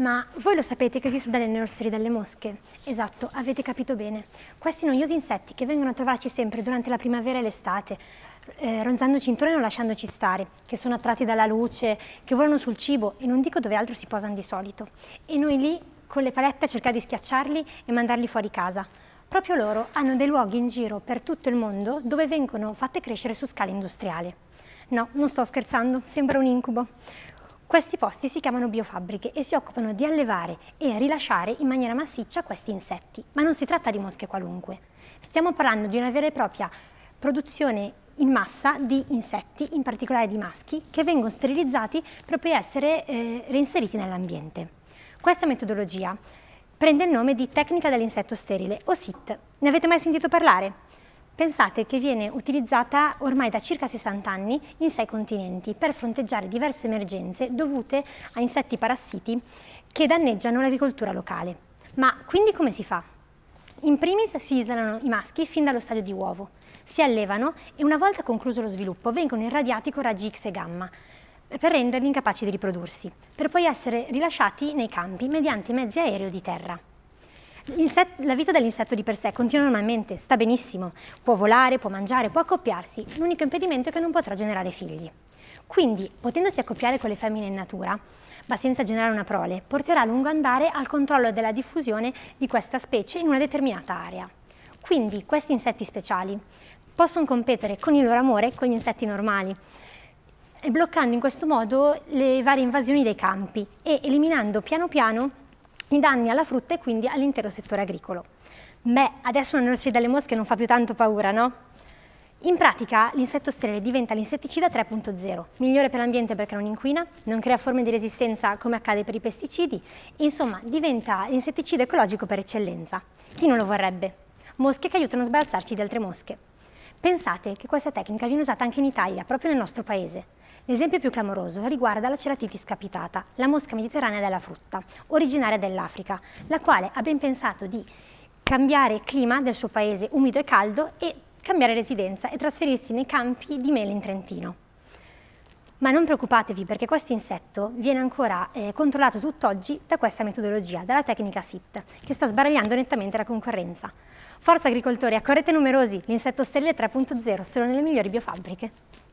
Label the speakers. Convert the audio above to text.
Speaker 1: Ma voi lo sapete che esistono dalle nursery delle mosche? Esatto, avete capito bene. Questi noiosi insetti che vengono a trovarci sempre durante la primavera e l'estate, eh, ronzandoci intorno e non lasciandoci stare, che sono attratti dalla luce, che volano sul cibo e non dico dove altro si posano di solito. E noi lì, con le palette, a cercare di schiacciarli e mandarli fuori casa. Proprio loro hanno dei luoghi in giro per tutto il mondo dove vengono fatte crescere su scala industriale. No, non sto scherzando, sembra un incubo. Questi posti si chiamano biofabbriche e si occupano di allevare e rilasciare in maniera massiccia questi insetti. Ma non si tratta di mosche qualunque. Stiamo parlando di una vera e propria produzione in massa di insetti, in particolare di maschi, che vengono sterilizzati proprio per essere eh, reinseriti nell'ambiente. Questa metodologia prende il nome di tecnica dell'insetto sterile, o SIT. Ne avete mai sentito parlare? Pensate che viene utilizzata ormai da circa 60 anni in sei continenti per fronteggiare diverse emergenze dovute a insetti parassiti che danneggiano l'agricoltura locale. Ma quindi come si fa? In primis si isolano i maschi fin dallo stadio di uovo, si allevano e una volta concluso lo sviluppo vengono irradiati con raggi X e gamma per renderli incapaci di riprodursi, per poi essere rilasciati nei campi mediante mezzi aerei o di terra la vita dell'insetto di per sé continua normalmente, sta benissimo, può volare, può mangiare, può accoppiarsi, l'unico impedimento è che non potrà generare figli. Quindi, potendosi accoppiare con le femmine in natura, ma senza generare una prole, porterà a lungo andare al controllo della diffusione di questa specie in una determinata area. Quindi questi insetti speciali possono competere con il loro amore con gli insetti normali, bloccando in questo modo le varie invasioni dei campi e eliminando piano piano i danni alla frutta e quindi all'intero settore agricolo. Beh, adesso una noce dalle mosche non fa più tanto paura, no? In pratica l'insetto sterile diventa l'insetticida 3.0, migliore per l'ambiente perché non inquina, non crea forme di resistenza come accade per i pesticidi, insomma diventa l'insetticida ecologico per eccellenza. Chi non lo vorrebbe? Mosche che aiutano a sbalzarci di altre mosche. Pensate che questa tecnica viene usata anche in Italia, proprio nel nostro paese. L'esempio più clamoroso riguarda la ceratitis capitata, la mosca mediterranea della frutta, originaria dell'Africa, la quale ha ben pensato di cambiare clima del suo paese umido e caldo e cambiare residenza e trasferirsi nei campi di mele in Trentino. Ma non preoccupatevi perché questo insetto viene ancora eh, controllato tutt'oggi da questa metodologia, dalla tecnica SIT, che sta sbaragliando nettamente la concorrenza. Forza agricoltori, accorrete numerosi, l'insetto stelle 3.0 solo nelle migliori biofabbriche.